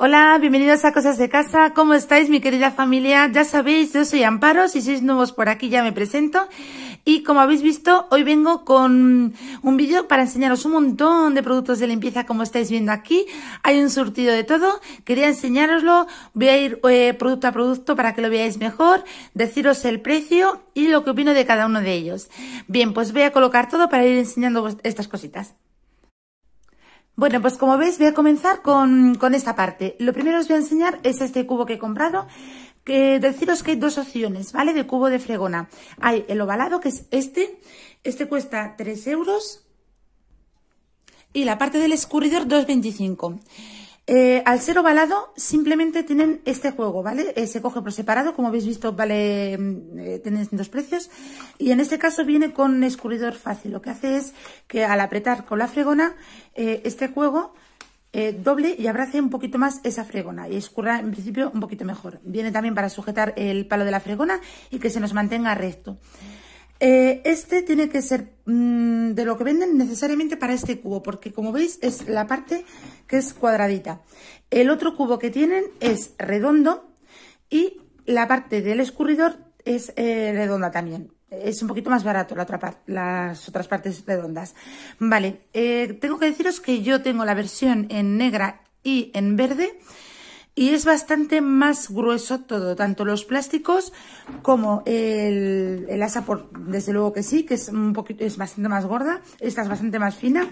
Hola, bienvenidos a Cosas de Casa. ¿Cómo estáis, mi querida familia? Ya sabéis, yo soy Amparo. Si sois nuevos por aquí, ya me presento. Y como habéis visto, hoy vengo con un vídeo para enseñaros un montón de productos de limpieza, como estáis viendo aquí. Hay un surtido de todo. Quería enseñároslo. Voy a ir eh, producto a producto para que lo veáis mejor, deciros el precio y lo que opino de cada uno de ellos. Bien, pues voy a colocar todo para ir enseñando estas cositas. Bueno, pues como veis voy a comenzar con, esta parte. Lo primero os voy a enseñar es este cubo que he comprado. Que deciros que hay dos opciones, ¿vale? De cubo de fregona. Hay el ovalado, que es este. Este cuesta 3 euros. Y la parte del escurridor 2,25. Eh, al ser ovalado, simplemente tienen este juego, ¿vale? Eh, se coge por separado, como habéis visto, vale, mm, eh, dos precios. Y en este caso viene con un escurridor fácil. Lo que hace es que al apretar con la fregona, eh, este juego doble y abrace un poquito más esa fregona y escurra en principio un poquito mejor. Viene también para sujetar el palo de la fregona y que se nos mantenga recto. Eh, este tiene que ser mm, de lo que venden necesariamente para este cubo, porque como veis es la parte que es cuadradita. El otro cubo que tienen es redondo y la parte del escurridor es eh, redonda también. Es un poquito más barato la otra las otras partes redondas. Vale, eh, tengo que deciros que yo tengo la versión en negra y en verde y es bastante más grueso todo, tanto los plásticos como el, el asa, por, desde luego que sí, que es un poquito, es bastante más gorda, esta es bastante más fina.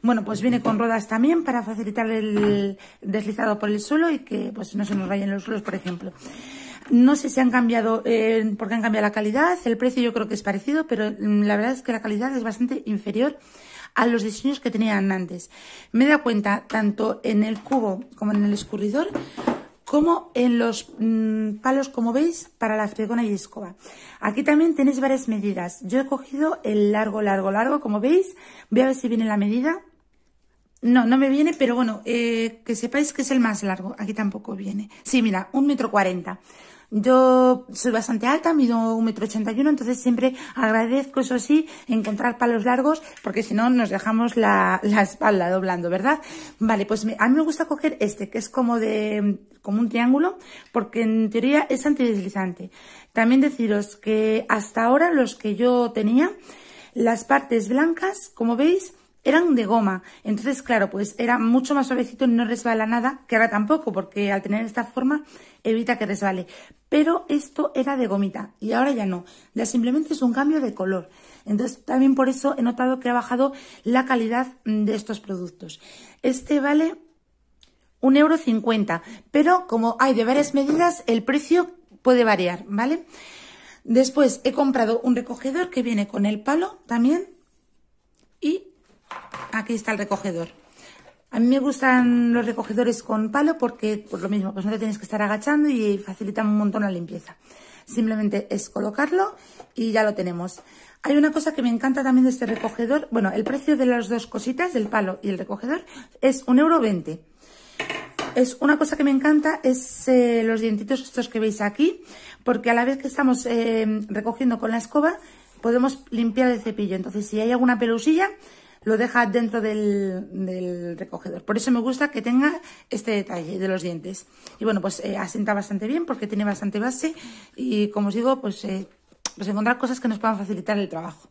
Bueno, pues viene con ruedas también para facilitar el deslizado por el suelo y que pues no se nos vayan los suelos, por ejemplo. No sé si han cambiado, eh, porque han cambiado la calidad, el precio yo creo que es parecido, pero mm, la verdad es que la calidad es bastante inferior a los diseños que tenían antes. Me he dado cuenta, tanto en el cubo como en el escurridor, como en los mm, palos, como veis, para la fregona y escoba. Aquí también tenéis varias medidas. Yo he cogido el largo, largo, largo, como veis. Voy a ver si viene la medida. No, no me viene, pero bueno, eh, que sepáis que es el más largo. Aquí tampoco viene. Sí, mira, un metro cuarenta. Yo soy bastante alta, mido un metro ochenta y uno, entonces siempre agradezco, eso sí, encontrar palos largos, porque si no nos dejamos la, la espalda doblando, ¿verdad? Vale, pues a mí me gusta coger este, que es como de como un triángulo, porque en teoría es antideslizante. También deciros que hasta ahora los que yo tenía, las partes blancas, como veis, eran de goma. Entonces, claro, pues era mucho más suavecito, y no resbala nada, que ahora tampoco, porque al tener esta forma evita que resbale. Pero esto era de gomita y ahora ya no. Ya simplemente es un cambio de color. Entonces, también por eso he notado que ha bajado la calidad mm, de estos productos. Este vale un euro cincuenta, pero como hay de varias medidas, el precio puede variar, ¿vale? Después he comprado un recogedor que viene con el palo también y Aquí está el recogedor. A mí me gustan los recogedores con palo porque, por pues lo mismo, pues no te tienes que estar agachando y facilitan un montón la limpieza. Simplemente es colocarlo y ya lo tenemos. Hay una cosa que me encanta también de este recogedor. Bueno, el precio de las dos cositas, del palo y el recogedor, es un euro Es una cosa que me encanta es eh, los dientitos estos que veis aquí, porque a la vez que estamos eh, recogiendo con la escoba, podemos limpiar el cepillo. Entonces, si hay alguna pelusilla, lo deja dentro del, recogedor. Por eso me gusta que tenga este detalle de los dientes. Y bueno, pues eh, asienta bastante bien porque tiene bastante base y como os digo, pues, eh, pues encontrar cosas que nos puedan facilitar el trabajo.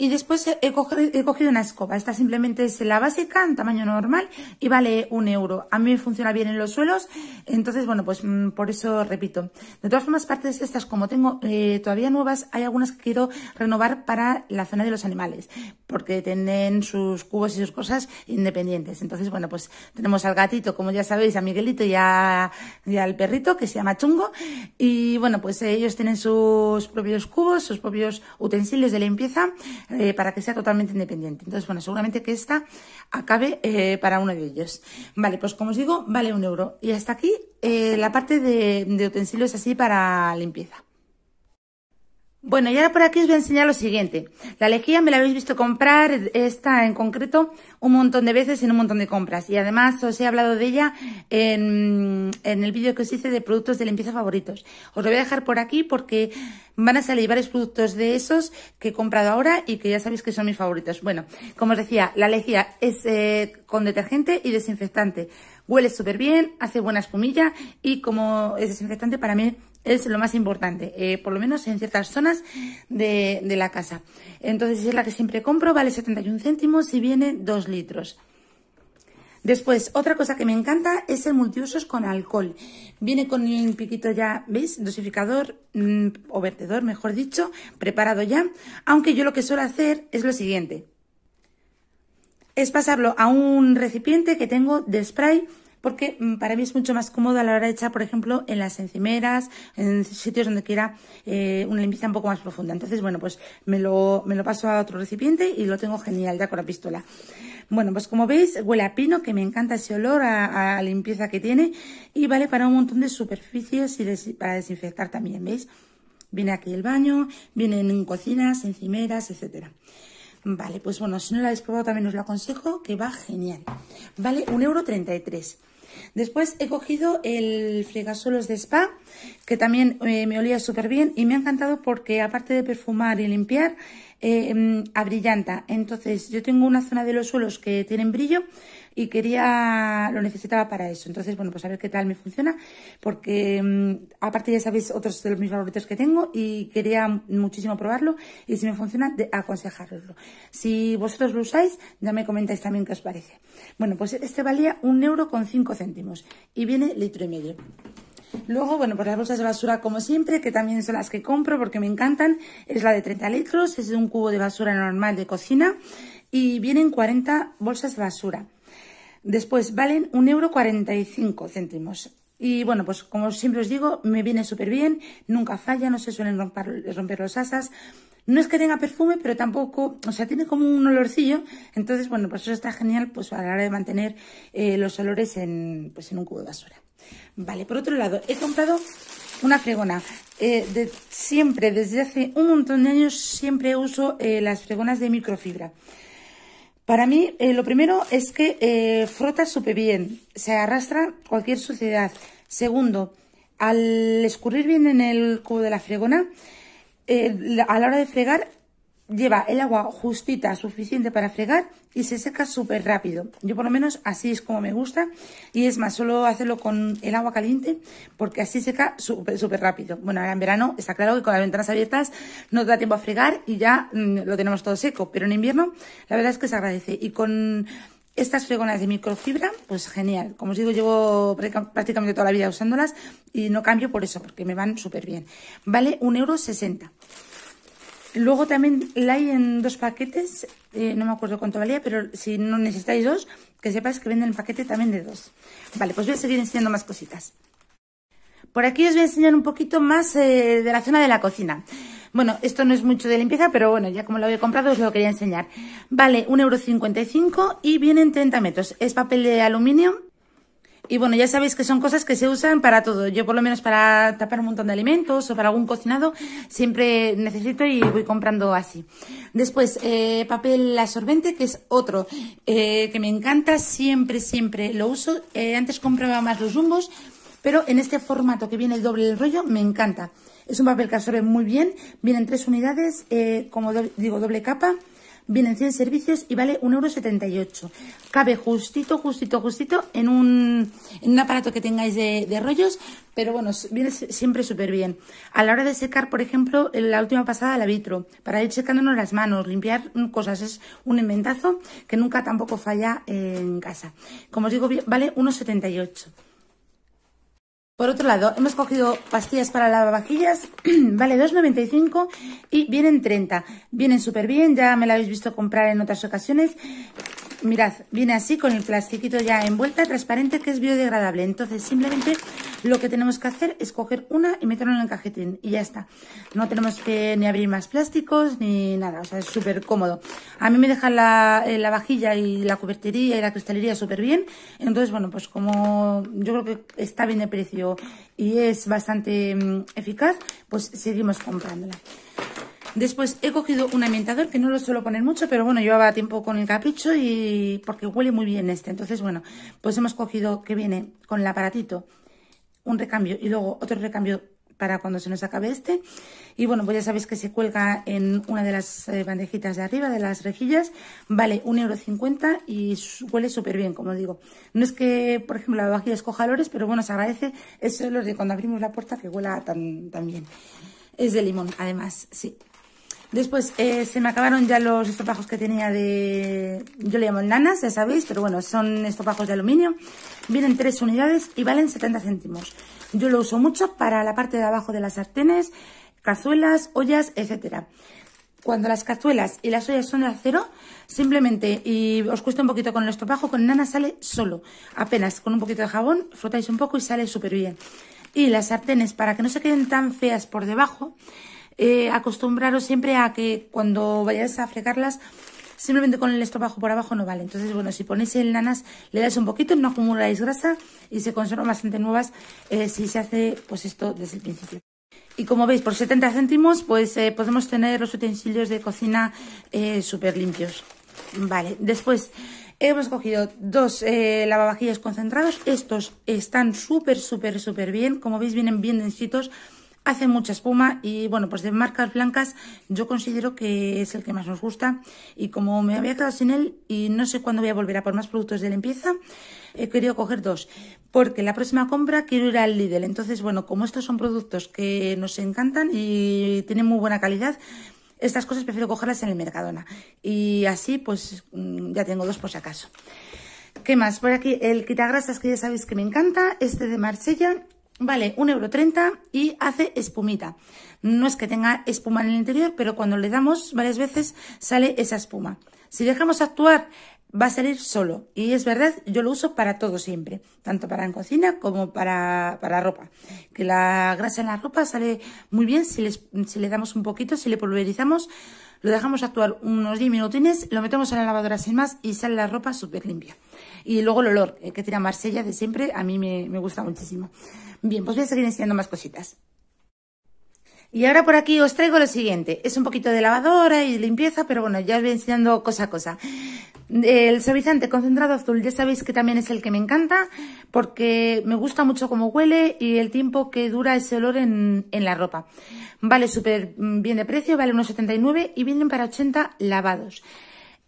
Y después he cogido, he cogido, una escoba. Esta simplemente es la básica, en tamaño normal, y vale un euro. A mí me funciona bien en los suelos, entonces, bueno, pues mm, por eso repito. De todas formas, partes estas, como tengo eh, todavía nuevas, hay algunas que quiero renovar para la zona de los animales, porque tienen sus cubos y sus cosas independientes. Entonces, bueno, pues tenemos al gatito, como ya sabéis, a Miguelito y al perrito, que se llama Chungo. Y bueno, pues ellos tienen sus propios cubos, sus propios utensilios de limpieza eh, para que sea totalmente independiente. Entonces, bueno, seguramente que esta acabe eh, para uno de ellos. Vale, pues como os digo, vale un euro. Y hasta aquí eh, la parte de, de Es así para limpieza. Bueno, y ahora por aquí os voy a enseñar lo siguiente. La lejía me la habéis visto comprar, esta en concreto, un montón de veces en un montón de compras. Y además os he hablado de ella en, el vídeo que os hice de productos de limpieza favoritos. Os lo voy a dejar por aquí porque van a salir varios productos de esos que he comprado ahora y que ya sabéis que son mis favoritos. Bueno, como os decía, la lejía es eh, con detergente y desinfectante. Huele súper bien, hace buena espumilla y como es desinfectante para mí es lo más importante, eh, por lo menos en ciertas zonas de, la casa. Entonces es la que siempre compro, vale 71 céntimos y viene 2 litros. Después, otra cosa que me encanta es el multiusos con alcohol. Viene con un piquito ya, ¿veis? Dosificador mm, o vertedor, mejor dicho, preparado ya. Aunque yo lo que suelo hacer es lo siguiente. Es pasarlo a un recipiente que tengo de spray porque mm, para mí es mucho más cómodo a la hora de echar, por ejemplo, en las encimeras, en sitios donde quiera eh, una limpieza un poco más profunda. Entonces, bueno, pues me lo, paso a otro recipiente y lo tengo genial ya con la pistola. Bueno, pues como veis, huele a pino, que me encanta ese olor a, limpieza que tiene y vale para un montón de superficies y para desinfectar también, ¿veis? Viene aquí el baño, vienen en cocinas, encimeras, etcétera. Vale, pues bueno, si no la habéis probado también os lo aconsejo, que va genial. Vale, 1,33€. Después he cogido el fregasuelos de spa, que también eh, me olía súper bien y me ha encantado porque aparte de perfumar y limpiar, Em, a brillante Entonces, yo tengo una zona de los suelos que tienen brillo y quería, lo necesitaba para eso. Entonces, bueno, pues a ver qué tal me funciona, porque em, aparte ya sabéis otros de los mis favoritos que tengo y quería muchísimo probarlo y si me funciona, de, Si vosotros lo usáis, ya me comentáis también qué os parece. Bueno, pues este valía un euro con cinco céntimos y viene litro y medio. Luego, bueno, pues las bolsas de basura como siempre, que también son las que compro porque me encantan, es la de 30 litros, es de un cubo de basura normal de cocina y vienen 40 bolsas de basura. Después valen 1,45 céntimos. Y bueno, pues como siempre os digo, me viene súper bien, nunca falla, no se suelen romper, los asas. No es que tenga perfume, pero tampoco, o sea, tiene como un olorcillo. Entonces, bueno, pues eso está genial pues a la hora de mantener eh, los olores en, pues, en un cubo de basura. Vale, por otro lado, he comprado una fregona. Eh, siempre, desde hace un montón de años, siempre uso eh, las fregonas de microfibra. Para mí, eh, lo primero es que frota súper bien, se arrastra cualquier suciedad. Segundo, al escurrir bien en el cubo de la fregona, a la hora de fregar lleva el agua justita, suficiente para fregar y se seca súper rápido. Yo por lo menos así es como me gusta y es más, solo hacerlo con el agua caliente porque así seca súper, rápido. Bueno, ahora en verano está claro que con las ventanas abiertas no da tiempo a fregar y ya mm, lo tenemos todo seco, pero en invierno la verdad es que se agradece y con... Estas fregonas de microfibra, pues genial. Como os digo, llevo prácticamente toda la vida usándolas y no cambio por eso, porque me van súper bien. Vale 1,60 euro. Luego también la hay en dos paquetes, eh, no me acuerdo cuánto valía, pero si no necesitáis dos, que sepáis que venden el paquete también de dos. Vale, pues voy a seguir enseñando más cositas. Por aquí os voy a enseñar un poquito más eh, de la zona de la cocina. Bueno, esto no es mucho de limpieza, pero bueno, ya como lo había comprado os lo quería enseñar. Vale, 1,55€ y vienen 30 metros. Es papel de aluminio y bueno, ya sabéis que son cosas que se usan para todo. Yo por lo menos para tapar un montón de alimentos o para algún cocinado siempre necesito y voy comprando así. Después, eh, papel absorbente, que es otro eh, que me encanta, siempre, siempre lo uso. Eh, antes compraba más los rumbos, pero en este formato que viene el doble rollo me encanta. Es un papel que absorbe muy bien, vienen tres unidades, eh, como digo, doble capa. Vienen 100 servicios y vale 1,78€. Cabe justito, justito, justito en un, en un aparato que tengáis de, rollos, pero bueno, viene siempre súper bien. A la hora de secar, por ejemplo, la última pasada la vitro, para ir secándonos las manos, limpiar cosas. Es un inventazo que nunca tampoco falla en casa. Como os digo, vale 1,78€. Por otro lado, hemos cogido pastillas para lavavajillas, vale 2,95 y vienen 30. Vienen súper bien, ya me la habéis visto comprar en otras ocasiones. Mirad, viene así con el plastiquito ya envuelta, transparente, que es biodegradable. Entonces, simplemente lo que tenemos que hacer es coger una y meterla en el cajetín y ya está. No tenemos que ni abrir más plásticos ni nada, o sea, es súper cómodo. A mí me deja eh, la, vajilla y la cubertería y la cristalería súper bien. Entonces, bueno, pues como yo creo que está bien de precio y es bastante mm, eficaz, pues seguimos comprándola. Después he cogido un ambientador que no lo suelo poner mucho, pero bueno, llevaba tiempo con el capicho y porque huele muy bien este. Entonces, bueno, pues hemos cogido que viene con el aparatito un recambio y luego otro recambio para cuando se nos acabe este. Y bueno, pues ya sabéis que se cuelga en una de las eh, bandejitas de arriba, de las rejillas. Vale 1,50€ y huele súper bien, como digo. No es que, por ejemplo, la vajilla escoja olores, pero bueno, se agradece es lo de cuando abrimos la puerta que huela tan, tan bien. Es de limón, además, sí. Después eh, se me acabaron ya los estopajos que tenía de... Yo le llamo nanas, ya sabéis, pero bueno, son estopajos de aluminio. Vienen tres unidades y valen 70 céntimos. Yo lo uso mucho para la parte de abajo de las sartenes, cazuelas, ollas, etcétera. Cuando las cazuelas y las ollas son de acero, simplemente, y os cuesta un poquito con el estopajo, con nana sale solo. Apenas con un poquito de jabón, frotáis un poco y sale súper bien. Y las sartenes, para que no se queden tan feas por debajo, eh, acostumbraros siempre a que cuando vayáis a fregarlas, simplemente con el estropajo por abajo no vale. Entonces, bueno, si ponéis el nanas, le dais un poquito, no acumuláis grasa y se conservan bastante nuevas eh, si se hace pues esto desde el principio. Y como veis, por 70 céntimos, pues eh, podemos tener los utensilios de cocina súper limpios. Vale, después hemos cogido dos lavavajillas concentrados. Estos están súper, súper, súper bien. Como veis, vienen bien densitos hace mucha espuma y bueno, pues de marcas blancas yo considero que es el que más nos gusta y como me había quedado sin él y no sé cuándo voy a volver a por más productos de limpieza, he querido coger dos porque la próxima compra quiero ir al Lidl. Entonces, bueno, como estos son productos que nos encantan y tienen muy buena calidad, estas cosas prefiero cogerlas en el Mercadona y así pues mm, ya tengo dos por si acaso. ¿Qué más? Por aquí el quitagrasas que ya sabéis que me encanta, este de Marsella Vale, 1,30€ y hace espumita. No es que tenga espuma en el interior, pero cuando le damos varias veces sale esa espuma. Si dejamos actuar, va a salir solo. Y es verdad, yo lo uso para todo siempre, tanto para en cocina como para, para ropa. Que la grasa en la ropa sale muy bien si, les, si le damos un poquito, si le pulverizamos, lo dejamos actuar unos 10 minutines, lo metemos en la lavadora sin más y sale la ropa súper limpia. Y luego el olor, eh, que tiene Marsella de siempre, a mí me, me gusta muchísimo. Bien, pues voy a seguir enseñando más cositas. Y ahora por aquí os traigo lo siguiente. Es un poquito de lavadora y limpieza, pero bueno, ya os voy enseñando cosa a cosa. El suavizante concentrado azul, ya sabéis que también es el que me encanta, porque me gusta mucho cómo huele y el tiempo que dura ese olor en, en la ropa. Vale súper bien de precio, vale unos 79 y vienen para 80 lavados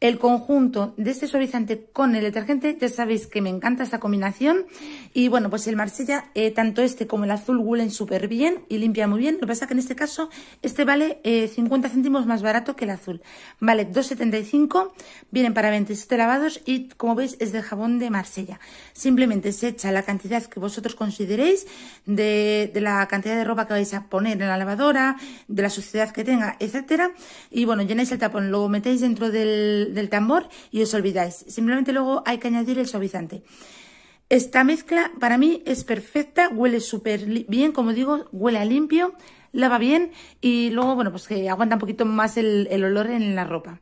el conjunto de este suavizante con el detergente, ya sabéis que me encanta esta combinación. Y bueno, pues el Marsella, eh, tanto este como el azul huelen súper bien y limpia muy bien. Lo que pasa que en este caso, este vale 50 eh, céntimos más barato que el azul. Vale 2,75, vienen para 27 lavados y como veis es de jabón de Marsella. Simplemente se echa la cantidad que vosotros consideréis de, de la cantidad de ropa que vais a poner en la lavadora, de la suciedad que tenga, etcétera Y bueno, llenáis el tapón, lo metéis dentro del del, tambor y os olvidáis. Simplemente luego hay que añadir el suavizante. Esta mezcla para mí es perfecta, huele súper bien, como digo, huele a limpio, lava bien y luego, bueno, pues que aguanta un poquito más el, olor en la ropa.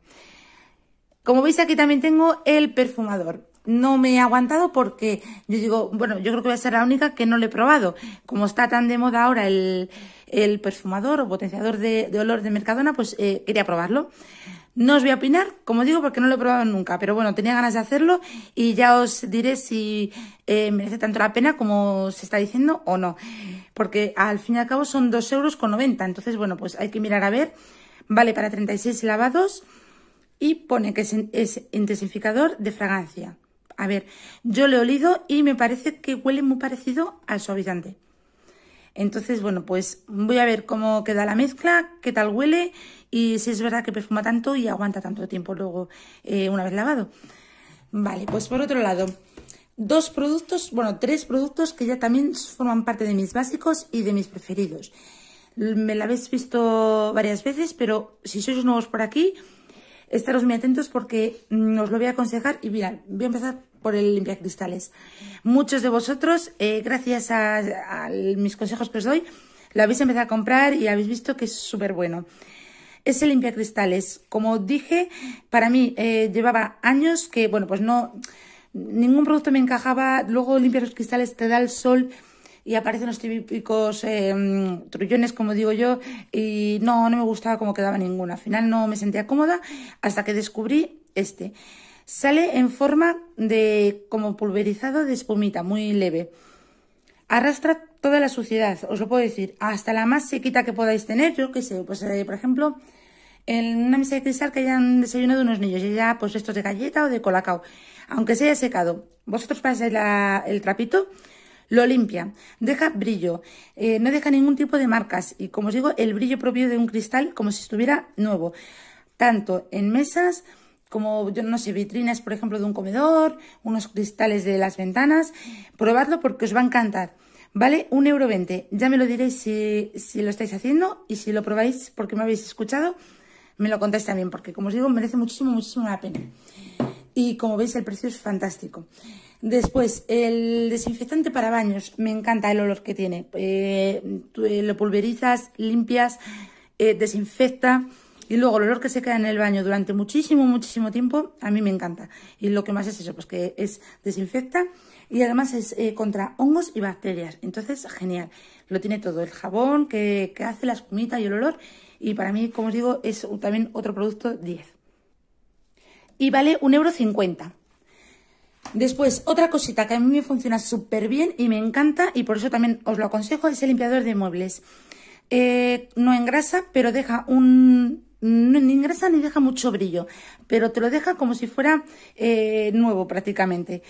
Como veis aquí también tengo el perfumador. No me he aguantado porque yo digo, bueno, yo creo que voy a ser la única que no lo he probado. Como está tan de moda ahora el, el perfumador o potenciador de, olor de Mercadona, pues eh, quería probarlo. No os voy a opinar, como digo, porque no lo he probado nunca, pero bueno, tenía ganas de hacerlo y ya os diré si eh, merece tanto la pena como se está diciendo o no. Porque al fin y al cabo son 2,90 euros, entonces bueno, pues hay que mirar a ver. Vale para 36 lavados y pone que es, intensificador de fragancia. A ver, yo le he olido y me parece que huele muy parecido al suavizante. Entonces, bueno, pues voy a ver cómo queda la mezcla, qué tal huele y si es verdad que perfuma tanto y aguanta tanto tiempo luego eh, una vez lavado. Vale, pues por otro lado, dos productos, bueno, tres productos que ya también forman parte de mis básicos y de mis preferidos. Me la habéis visto varias veces, pero si sois nuevos por aquí, Estaros muy atentos porque os lo voy a aconsejar. Y mira, voy a empezar por el limpiacristales. Muchos de vosotros, eh, gracias a, mis consejos que os doy, lo habéis empezado a comprar y habéis visto que es súper bueno. Ese limpiacristales, como dije, para mí eh, llevaba años que, bueno, pues no, ningún producto me encajaba. Luego limpia los cristales te da el sol y aparecen los típicos em, trullones, como digo yo, y no, no me gustaba cómo quedaba ninguna. Al final no me sentía cómoda hasta que descubrí este. Sale en forma de como pulverizado de espumita, muy leve. Arrastra toda la suciedad, os lo puedo decir, hasta la más sequita que podáis tener, yo qué sé, pues eh, por ejemplo, en una mesa de cristal que hayan desayunado unos niños, y ya pues estos de galleta o de colacao, aunque se haya secado, vosotros pasáis el trapito lo limpia, deja brillo, eh, no deja ningún tipo de marcas y como os digo, el brillo propio de un cristal como si estuviera nuevo, tanto en mesas como, yo no sé, vitrinas, por ejemplo, de un comedor, unos cristales de las ventanas. Probadlo porque os va a encantar. ¿Vale? Un euro veinte. Ya me lo diréis si, si lo estáis haciendo y si lo probáis porque me habéis escuchado, me lo contáis también, porque como os digo, merece muchísimo, muchísimo la pena y como veis el precio es fantástico. Después, el desinfectante para baños, me encanta el olor que tiene. Eh, eh, lo pulverizas, limpias, eh, desinfecta y luego el olor que se queda en el baño durante muchísimo, muchísimo tiempo, a mí me encanta. Y lo que más es eso, pues que es desinfecta y además es contra hongos y bacterias. Entonces, genial. Lo tiene todo, el jabón que, que hace la espumita y el olor. Y para mí, como os digo, es también otro producto 10 y vale un euro Después, otra cosita que a mí me funciona súper bien y me encanta y por eso también os lo aconsejo es el limpiador de muebles. Eh, no engrasa, pero deja un... No, ni engrasa ni deja mucho brillo, pero te lo deja como si fuera eh, nuevo prácticamente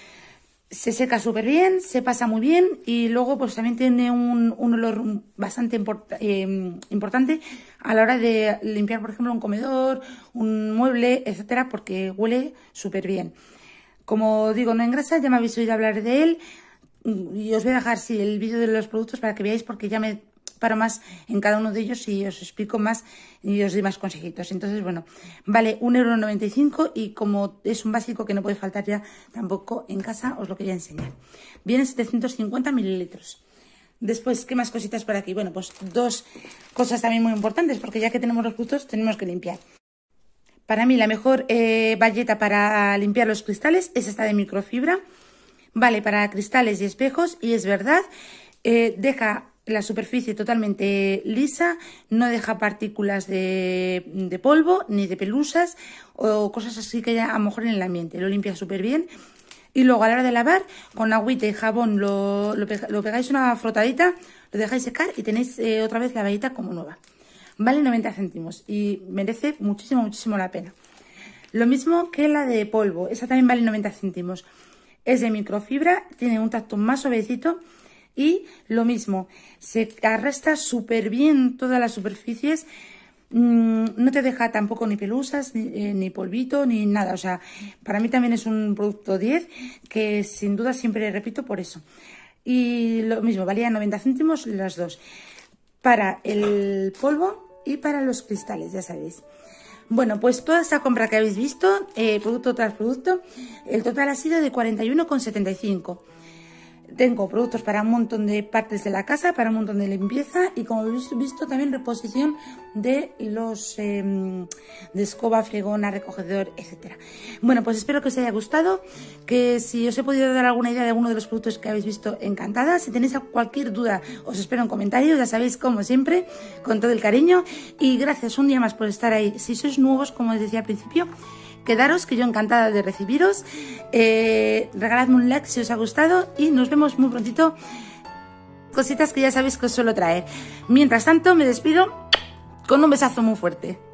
se seca súper bien, se pasa muy bien y luego pues también tiene un, olor bastante em, importante a la hora de limpiar, por ejemplo, un comedor, un mueble, etcétera, porque huele súper bien. Como digo, no engrasa, ya me habéis oído hablar de él y os voy a dejar si el vídeo de los productos para que veáis porque ya me para más en cada uno de ellos y os explico más y os doy más consejitos. Entonces, bueno, vale 1,95€ y como es un básico que no puede faltar ya tampoco en casa, os lo quería enseñar. Vienen 750 mililitros. Después, ¿qué más cositas por aquí? Bueno, pues dos cosas también muy importantes, porque ya que tenemos los frutos, tenemos que limpiar. Para mí, la mejor eh, bayeta para limpiar los cristales es esta de microfibra. Vale para cristales y espejos, y es verdad, eh, deja la superficie totalmente lisa, no deja partículas de, polvo ni de pelusas o cosas así que haya a lo mejor en el ambiente. Lo limpia súper bien. Y luego a la hora de lavar, con agüita y jabón lo, lo, pegáis una frotadita, lo dejáis secar y tenéis eh, otra vez la varita como nueva. Vale 90 céntimos y merece muchísimo, muchísimo la pena. Lo mismo que la de polvo, esa también vale 90 céntimos. Es de microfibra, tiene un tacto más suavecito y lo mismo, se arrastra súper bien todas las superficies, mm, no te deja tampoco ni pelusas, eh, ni, polvito, ni nada. O sea, para mí también es un producto 10 que sin duda siempre repito por eso. Y lo mismo, valía 90 céntimos las dos. Para el polvo y para los cristales, ya sabéis. Bueno, pues toda esa compra que habéis visto, eh, producto tras producto, el total ha sido de 41,75 tengo productos para un montón de partes de la casa, para un montón de limpieza y como habéis visto también reposición de los em, de escoba, fregona, recogedor, etcétera. Bueno, pues espero que os haya gustado, que si os he podido dar alguna idea de alguno de los productos que habéis visto, encantada. Si tenéis cualquier duda, os espero en comentarios, ya sabéis como siempre, con todo el cariño y gracias un día más por estar ahí. Si sois nuevos, como os decía al principio, Quedaros, que yo encantada de recibiros. Eh, regaladme un like si os ha gustado y nos vemos muy prontito. Cositas que ya sabéis que os suelo traer. Mientras tanto, me despido con un besazo muy fuerte.